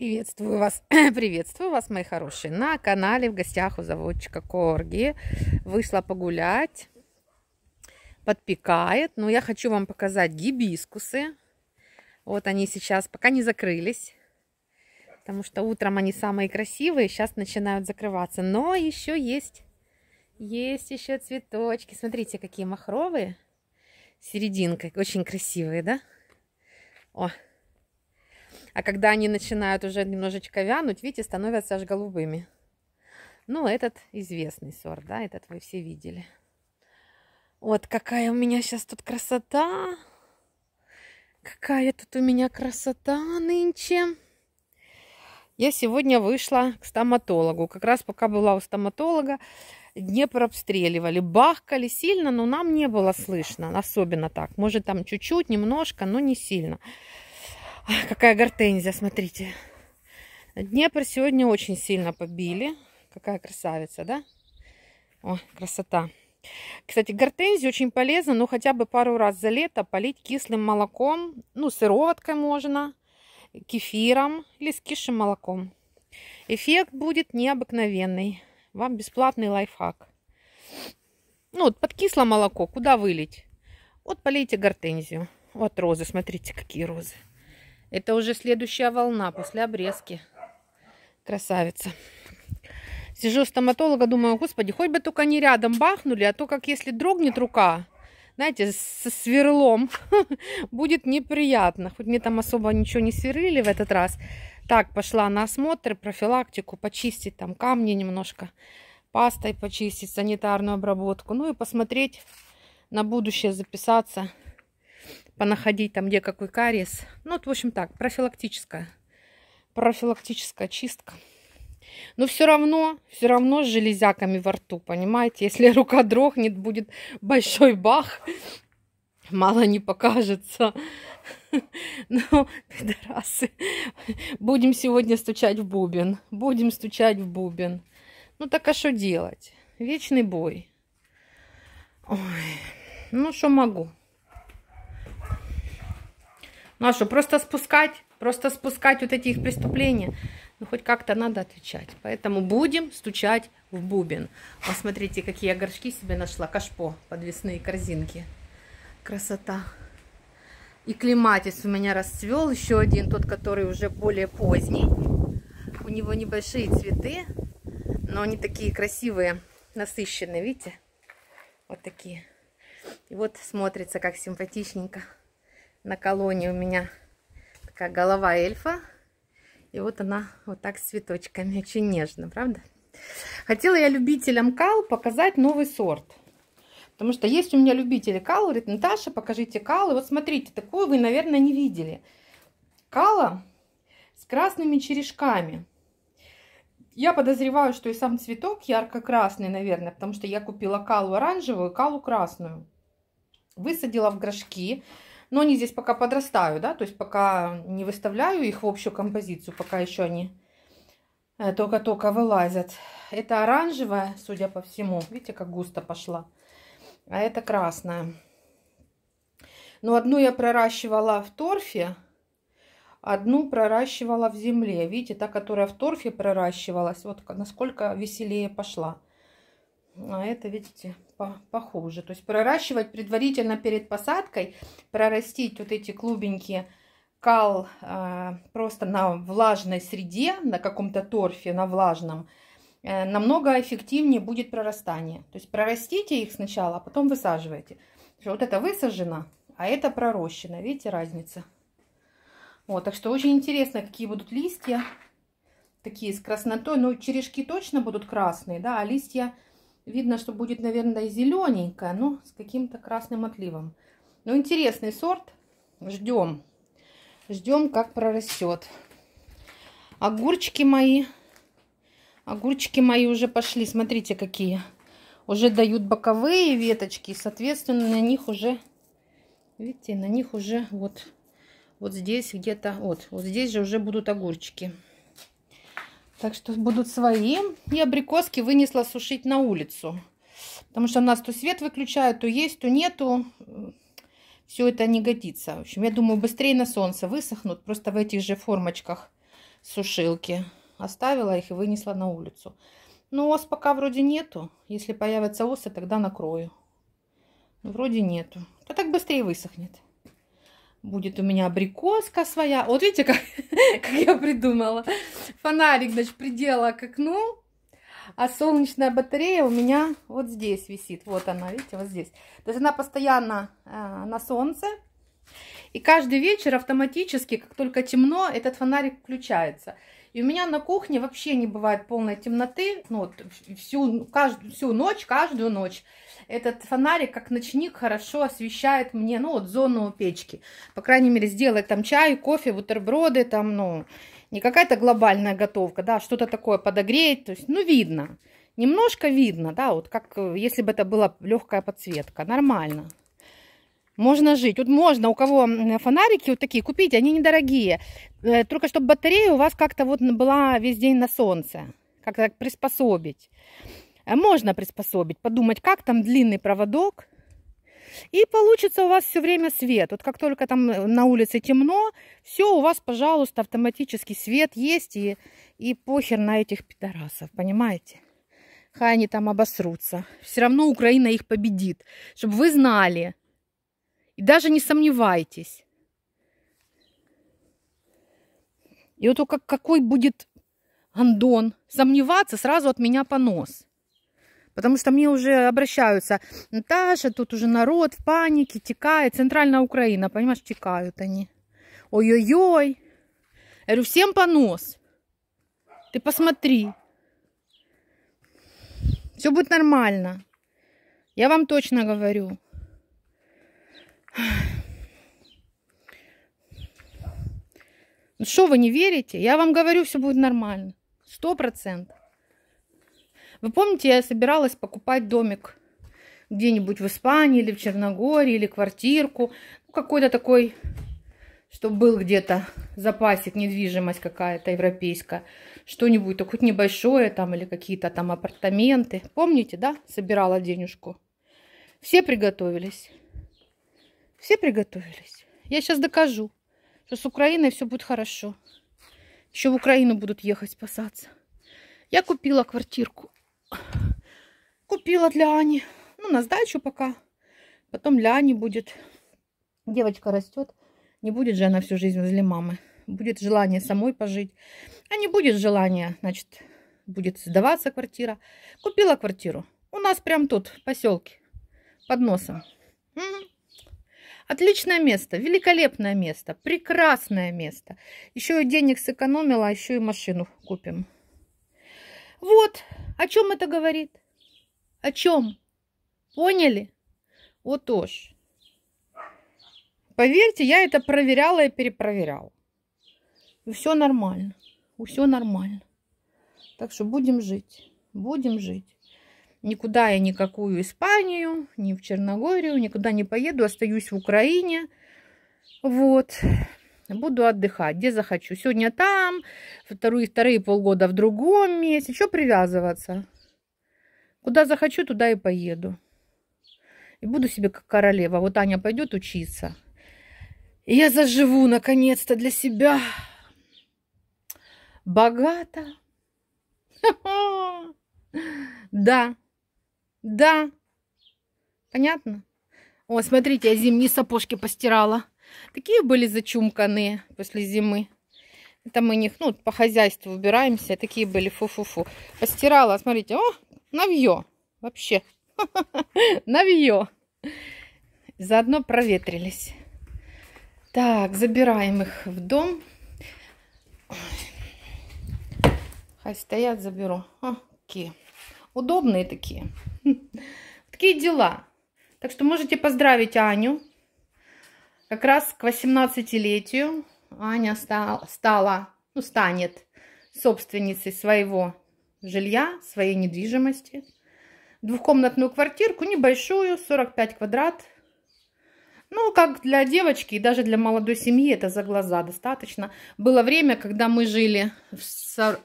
Приветствую вас, приветствую вас, мои хорошие, на канале в гостях у заводчика Корги. Вышла погулять, подпекает, но я хочу вам показать гибискусы. Вот они сейчас пока не закрылись, потому что утром они самые красивые, сейчас начинают закрываться. Но еще есть, есть еще цветочки, смотрите, какие махровые, серединкой, очень красивые, да? О, а когда они начинают уже немножечко вянуть, видите, становятся аж голубыми. Ну, этот известный сорт, да, этот вы все видели. Вот какая у меня сейчас тут красота. Какая тут у меня красота нынче. Я сегодня вышла к стоматологу. Как раз пока была у стоматолога, Днепр обстреливали. Бахкали сильно, но нам не было слышно. Особенно так. Может, там чуть-чуть, немножко, но не сильно какая гортензия, смотрите. Днепр сегодня очень сильно побили. Какая красавица, да? О, красота. Кстати, гортензии очень полезно, ну, хотя бы пару раз за лето полить кислым молоком, ну, сыроваткой можно, кефиром или с кишем молоком. Эффект будет необыкновенный. Вам бесплатный лайфхак. Ну, вот под кисло молоко, куда вылить? Вот полейте гортензию. Вот розы, смотрите, какие розы. Это уже следующая волна после обрезки. Красавица. Сижу у стоматолога, думаю, господи, хоть бы только не рядом бахнули, а то как если дрогнет рука, знаете, со сверлом, будет неприятно. Хоть мне там особо ничего не сверлили в этот раз. Так, пошла на осмотр, профилактику, почистить там камни немножко, пастой почистить, санитарную обработку. Ну и посмотреть на будущее, записаться понаходить там, где какой кариес. Ну, вот, в общем, так, профилактическая. Профилактическая чистка. Но все равно, все равно с железяками во рту, понимаете? Если рука дрогнет, будет большой бах. Мало не покажется. Ну, пидорасы. Будем сегодня стучать в бубен. Будем стучать в бубен. Ну так а что делать? Вечный бой. Ой, ну что могу? Ну а что, просто спускать? Просто спускать вот эти их преступления? Ну хоть как-то надо отвечать. Поэтому будем стучать в бубен. Посмотрите, какие горшки себе нашла. Кашпо, подвесные корзинки. Красота. И клематис у меня расцвел. Еще один, тот, который уже более поздний. У него небольшие цветы, но они такие красивые, насыщенные, видите? Вот такие. И вот смотрится как симпатичненько на колонии у меня такая голова эльфа. И вот она вот так с цветочками. Очень нежно, правда? Хотела я любителям кал показать новый сорт. Потому что есть у меня любители кал. Говорит, Наташа, покажите кал. И вот смотрите, такую вы, наверное, не видели. Кала с красными черешками. Я подозреваю, что и сам цветок ярко-красный, наверное, потому что я купила калу оранжевую, калу красную. Высадила в горшки. Но они здесь пока подрастают, да, то есть пока не выставляю их в общую композицию, пока еще они э, только-только вылазят. Это оранжевая, судя по всему. Видите, как густо пошла. А это красная. Но одну я проращивала в торфе, одну проращивала в земле. Видите, та, которая в торфе проращивалась, вот насколько веселее пошла. А это, видите, по похуже. То есть проращивать предварительно перед посадкой, прорастить вот эти клубеньки кал э, просто на влажной среде, на каком-то торфе, на влажном, э, намного эффективнее будет прорастание. То есть прорастите их сначала, а потом высаживайте. Вот это высажено, а это пророщено. Видите разница? Вот, так что очень интересно, какие будут листья. Такие с краснотой. Ну, черешки точно будут красные, да, а листья Видно, что будет, наверное, зелененькая, но с каким-то красным отливом. Ну, интересный сорт. Ждем. Ждем, как прорастет. Огурчики мои. Огурчики мои уже пошли. Смотрите, какие. Уже дают боковые веточки. Соответственно, на них уже... Видите, на них уже вот, вот здесь где-то... Вот, вот здесь же уже будут огурчики. Так что будут свои. И абрикоски вынесла сушить на улицу. Потому что у нас то свет выключают, то есть, то нету. Все это не годится. В общем, я думаю, быстрее на солнце высохнут. Просто в этих же формочках сушилки. Оставила их и вынесла на улицу. Но ну, ос пока вроде нету. Если появятся осы, тогда накрою. Вроде нету. А так быстрее высохнет будет у меня абрикоска своя. Вот видите, как, как я придумала. Фонарик, значит, придела к окну. А солнечная батарея у меня вот здесь висит. Вот она, видите, вот здесь. То есть она постоянно э, на солнце. И каждый вечер автоматически, как только темно, этот фонарик включается. И у меня на кухне вообще не бывает полной темноты. Ну, вот, всю, каждую, всю ночь, каждую ночь. Этот фонарик, как ночник, хорошо освещает мне, ну, вот зону печки. По крайней мере, сделать там чай, кофе, бутерброды, там, ну, не какая-то глобальная готовка, да, а что-то такое подогреть. То есть, ну, видно. Немножко видно, да, вот как э, если бы это была легкая подсветка. Нормально. Можно жить. Вот можно, у кого фонарики вот такие, купить, они недорогие. Э, только чтобы батарея у вас как-то вот была весь день на солнце. Как-то приспособить. Э, можно приспособить, подумать, как там длинный проводок. И получится у вас все время свет. Вот как только там э, на улице темно, все, у вас, пожалуйста, автоматически свет есть. И, и похер на этих пидорасов, понимаете? Хай они там обосрутся. Все равно Украина их победит. Чтобы вы знали, и даже не сомневайтесь. И вот только какой будет Андон сомневаться, сразу от меня понос. Потому что мне уже обращаются, Наташа, тут уже народ в панике, текает, центральная Украина, понимаешь, текают они. Ой-ой-ой. Я говорю, всем понос. Ты посмотри. Все будет нормально. Я вам точно говорю. Ну что вы не верите? Я вам говорю, все будет нормально. Сто процентов. Вы помните, я собиралась покупать домик где-нибудь в Испании или в Черногории, или квартирку. Ну, какой-то такой, чтобы был где-то запасик, недвижимость какая-то европейская. Что-нибудь, так хоть небольшое там или какие-то там апартаменты. Помните, да? Собирала денежку. Все приготовились. Все приготовились? Я сейчас докажу, что с Украиной все будет хорошо. Еще в Украину будут ехать спасаться. Я купила квартирку. Купила для Ани. Ну, на сдачу пока. Потом для Ани будет. Девочка растет. Не будет же она всю жизнь возле мамы. Будет желание самой пожить. А не будет желания, значит, будет сдаваться квартира. Купила квартиру. У нас прям тут, в поселке. Под носом. М Отличное место, великолепное место, прекрасное место. Еще и денег сэкономила, а еще и машину купим. Вот, о чем это говорит? О чем? Поняли? Вот уж. Поверьте, я это проверяла и перепроверяла. И все нормально. Все нормально. Так что будем жить. Будем жить. Никуда я никакую Испанию, ни в Черногорию, никуда не поеду, остаюсь в Украине. Вот. Буду отдыхать, где захочу. Сегодня там, вторые, вторые полгода в другом месте. Что привязываться? Куда захочу, туда и поеду. И буду себе как королева. Вот Аня пойдет учиться. И я заживу, наконец-то, для себя. Богато. Да. Да. Понятно? О, смотрите, я зимние сапожки постирала. Такие были зачумканные после зимы. Это мы них, ну, по хозяйству убираемся. Такие были, фу-фу-фу. Постирала, смотрите, о, навье. Вообще. Навье. Заодно проветрились. Так, забираем их в дом. Хай стоят, заберу. Окей. Удобные такие. Такие дела. Так что можете поздравить Аню. Как раз к 18-летию Аня стала, стала, ну, станет собственницей своего жилья, своей недвижимости. Двухкомнатную квартирку, небольшую, 45 квадрат. Ну, как для девочки и даже для молодой семьи это за глаза достаточно. Было время, когда мы жили в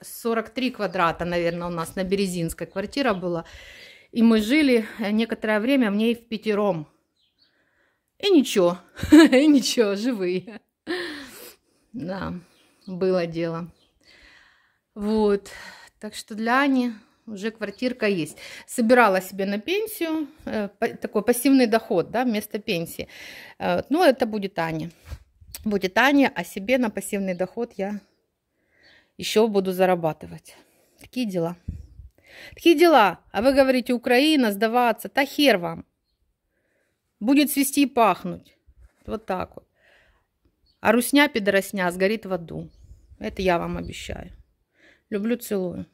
43 квадрата, наверное, у нас на Березинской квартира была. И мы жили э, некоторое время в ней в пятером. И ничего, и ничего, живые. Да, было дело. Вот, так что для Ани уже квартирка есть. Собирала себе на пенсию, э, такой пассивный доход, да, вместо пенсии. Э, ну, это будет Аня. Будет Аня, а себе на пассивный доход я еще буду зарабатывать. Такие дела. Такие дела. А вы говорите, Украина, сдаваться. Та хер вам. Будет свести и пахнуть. Вот так вот. А русня, пидоросня, сгорит в аду. Это я вам обещаю. Люблю, целую.